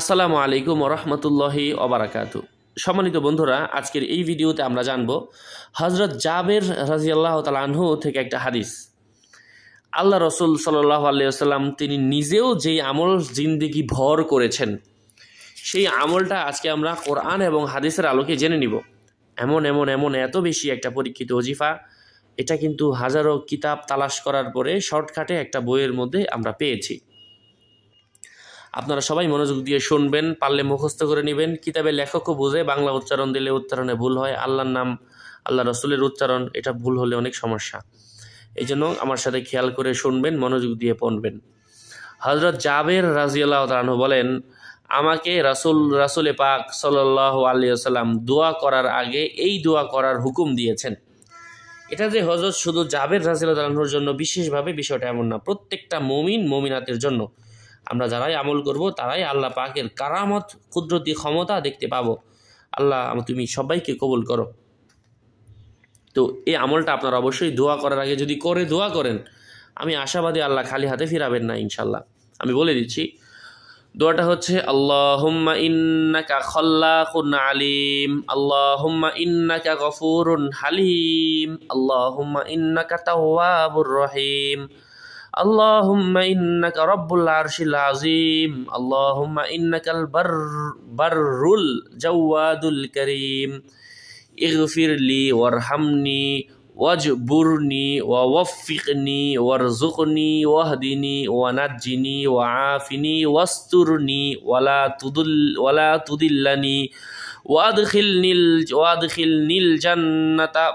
আসসালামু আলাইকুম রহমতুল্লাহি অবরাকাতু সম্মানিত বন্ধুরা আজকের এই ভিডিওতে আমরা জানব হজরত জাবের রাজিয়াল্লাহ তাল আনহু থেকে একটা হাদিস আল্লাহ রসুল সাল্লাহ আল্লাম তিনি নিজেও যেই আমল জিন্দিগি ভর করেছেন সেই আমলটা আজকে আমরা কোরআন এবং হাদিসের আলোকে জেনে নিব এমন এমন এমন এত বেশি একটা পরীক্ষিত অজিফা এটা কিন্তু হাজারো কিতাব তালাশ করার পরে শর্টকাটে একটা বইয়ের মধ্যে আমরা পেয়েছি আপনারা সবাই মনোযোগ দিয়ে শুনবেন পারলে মুখস্থ করে নেবেন কিতাবে লেখকও বুঝে বাংলা উচ্চারণ দিলে উচ্চারণে ভুল হয় আল্লাহর নাম আল্লাহ রসুলের উচ্চারণ এটা ভুল হলে অনেক সমস্যা এই জন্য আমার সাথে খেয়াল করে শুনবেন মনোযোগ দিয়ে পড়বেন হজরত জাবের রাজিউল্লাহ তালু বলেন আমাকে রাসুল রাসুল পাক সাল্লাহ আলিয়াল্লাম দোয়া করার আগে এই দোয়া করার হুকুম দিয়েছেন এটা যে হজরত শুধু জাবের রাজিউল্লাহ তালুর জন্য বিশেষভাবে বিষয়টা এমন না প্রত্যেকটা মমিন মমিনাতের জন্য আমরা যারাই আমল করব তারাই আল্লাহ পাকের কারামত কুদরতি ক্ষমতা দেখতে পাবো আল্লাহ তুমি সবাইকে কবুল করো তো এই আমলটা আপনারা অবশ্যই দোয়া করার আগে যদি করে দোয়া করেন আমি আশাবাদী আল্লাহ খালি হাতে ফিরাবেন না ইনশাল্লাহ আমি বলে দিচ্ছি দোয়াটা হচ্ছে আল্লাহুম্মা ইন্নাকা খল্লাকুন আলিম আল্লাহুম্মা ইন্নাকা গফুরুন হালিম আল্লাহুম্মা ইন্নাকা তাওয়াবুর রহিম اللهم إنك رب العرش العظيم اللهم إنك البر بر الجواد الكريم اغفر لي وارحمني واجبرني ووفقني وارزقني واهدني ونجني وعافني واسترني ولا تضل ولا تضلني وادخلني وادخلني الجنة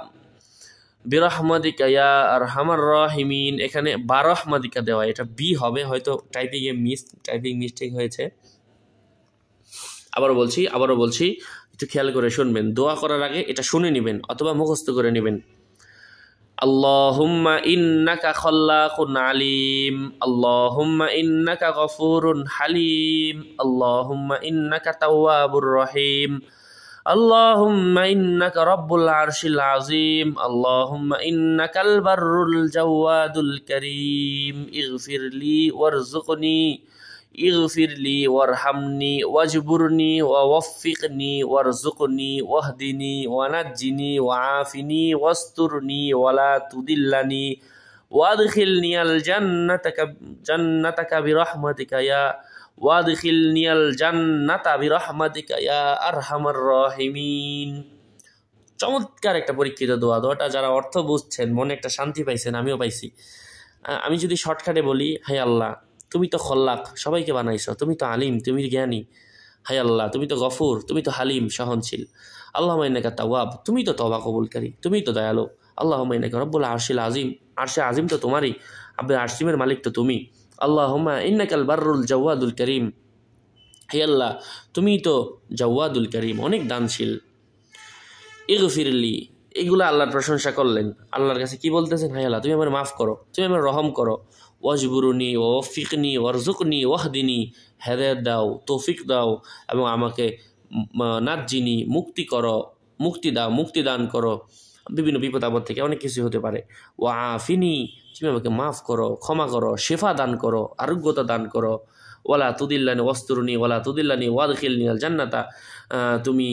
বিরহমাদিকা ইয়া আর হামার রহিমিন এখানে বারহমাদিকা দেওয়া এটা বি হবে হয়তো টাইপিংয়ে মিস টাইপিং মিস্টেক হয়েছে আবারও বলছি আবারও বলছি একটু খেয়াল করে শুনবেন দোয়া করার আগে এটা শুনে নেবেন অথবা মুখস্থ করে নেবেন আল্লাহুম্মা ইন্নাকা খল্লাকুন আলিম আল্লাহুম্মা ইন্নাকা গফুরুন হালিম আল্লাহুম্মা ইন্নাকা তাওয়াবুর রহিম اللهم إنك رب العرش العظيم اللهم إنك البر الجواد الكريم اغفر لي وارزقني اغفر لي وارحمني واجبرني ووفقني وارزقني واهدني ونجني وعافني واسترني ولا تدلني وادخلني الجنة جنتك برحمتك يا ওয়াদখিল নিয়াল জান্নাতা বিরহমাতিকা ইয়া আরহামার চমৎকার একটা পরীক্ষিত দোয়া দোয়াটা যারা অর্থ বুঝছেন মনে একটা শান্তি পাইছেন আমিও পাইছি আমি যদি শর্টকাটে বলি হাই আল্লাহ তুমি তো খল্লাক সবাইকে বানাইছ তুমি তো আলিম তুমি জ্ঞানী হাই আল্লাহ তুমি তো গফুর তুমি তো হালিম সহনশীল আল্লাহ মাইনাকা তাওয়াব তুমি তো তবা কবুলকারী তুমি তো দয়ালো আল্লাহ মাইনাকা রব্বুল আরশিল আজিম আরশে আজিম তো তোমারই আব্বে আরশিমের মালিক তো তুমি আল্লাহ হুমা ইন্নাকাল বাররুল জওয়াদুল করিম হে আল্লাহ তুমি তো জওয়াদুল করিম অনেক দানশীল ইগফিরলি এগুলো আল্লাহর প্রশংসা করলেন আল্লাহর কাছে কি বলতেছেন হাই আল্লাহ তুমি আমার মাফ করো তুমি আমার রহম করো ওয়াজবুরুনি ওফিকনি ওয়ারজুকনি ওয়াহদিনি হেদায়ত দাও তৌফিক দাও এবং আমাকে নাজিনি মুক্তি করো মুক্তি দাও মুক্তি দান করো বিভিন্ন বিপদ আপদ থেকে অনেক কিছু হতে পারে ও আফিনি তুমি আমাকে মাফ করো ক্ষমা করো শেফা দান করো আরোগ্যতা দান করো ওলা তুদিল্লানি অস্তুরনি ওলা তুদিল্লানি ওয়াদ খিলনিয়াল জান্নাতা তুমি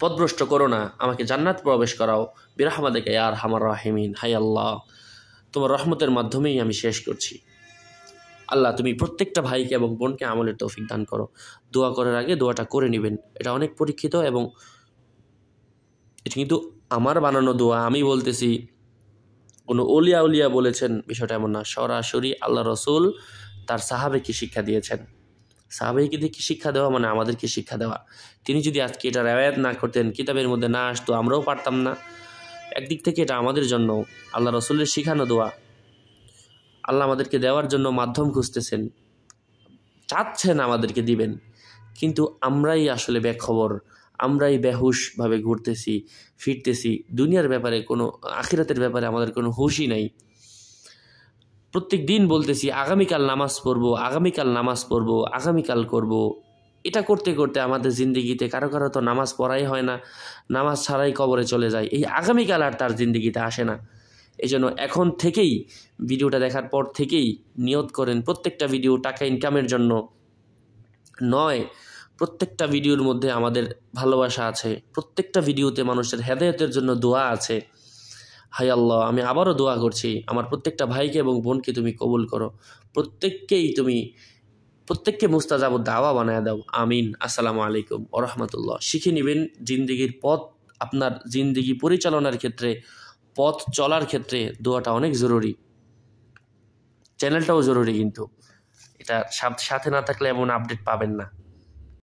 পদভ্রষ্ট করো না আমাকে জান্নাত প্রবেশ করাও বিরাহমা দেখে আর হামার রাহেমিন হাই আল্লাহ তোমার রহমতের মাধ্যমেই আমি শেষ করছি আল্লাহ তুমি প্রত্যেকটা ভাইকে এবং বোনকে আমলের তৌফিক দান করো দোয়া করার আগে দোয়াটা করে নেবেন এটা অনেক পরীক্ষিত এবং এটা কিন্তু আমার বানানো দোয়া আমি বলতেছি কোনো অলিয়া উলিয়া বলেছেন বিষয়টা এমন না সরাসরি আল্লাহ রসুল তার সাহাবেকে শিক্ষা দিয়েছেন সাহাবাহিকদেরকে শিক্ষা দেওয়া মানে আমাদেরকে শিক্ষা দেওয়া তিনি যদি আজকে এটা রেওয়ায়ত না করতেন কিতাবের মধ্যে না আসতো আমরাও পারতাম না একদিক থেকে এটা আমাদের জন্য আল্লাহ রসুলের শিখানো দোয়া আল্লাহ আমাদেরকে দেওয়ার জন্য মাধ্যম খুঁজতেছেন চাচ্ছেন আমাদেরকে দিবেন কিন্তু আমরাই আসলে ব্যাখবর আমরাই বেহুশভাবে ঘুরতেছি ফিরতেছি দুনিয়ার ব্যাপারে কোনো আখিরাতের ব্যাপারে আমাদের কোনো হুশই নাই প্রত্যেক দিন বলতেছি আগামীকাল নামাজ পড়বো আগামীকাল নামাজ পড়বো আগামীকাল করব। এটা করতে করতে আমাদের জিন্দগিতে কারো কারো তো নামাজ পড়াই হয় না নামাজ ছাড়াই কবরে চলে যায় এই আগামীকাল আর তার জিন্দগিতে আসে না জন্য এখন থেকেই ভিডিওটা দেখার পর থেকেই নিয়ত করেন প্রত্যেকটা ভিডিও টাকা ইনকামের জন্য নয় প্রত্যেকটা ভিডিওর মধ্যে আমাদের ভালোবাসা আছে প্রত্যেকটা ভিডিওতে মানুষের হেদায়তের জন্য দোয়া আছে হাই আল্লাহ আমি আবারও দোয়া করছি আমার প্রত্যেকটা ভাইকে এবং বোনকে তুমি কবুল করো প্রত্যেককেই তুমি প্রত্যেককে মুস্তাজাব দাওয়া বানায় দাও আমিন আসসালামু আলাইকুম ওরহমতুল্লাহ শিখে নেবেন জিন্দিগির পথ আপনার জিন্দিগি পরিচালনার ক্ষেত্রে পথ চলার ক্ষেত্রে দোয়াটা অনেক জরুরি চ্যানেলটাও জরুরি কিন্তু এটা সাথে না থাকলে এমন আপডেট পাবেন না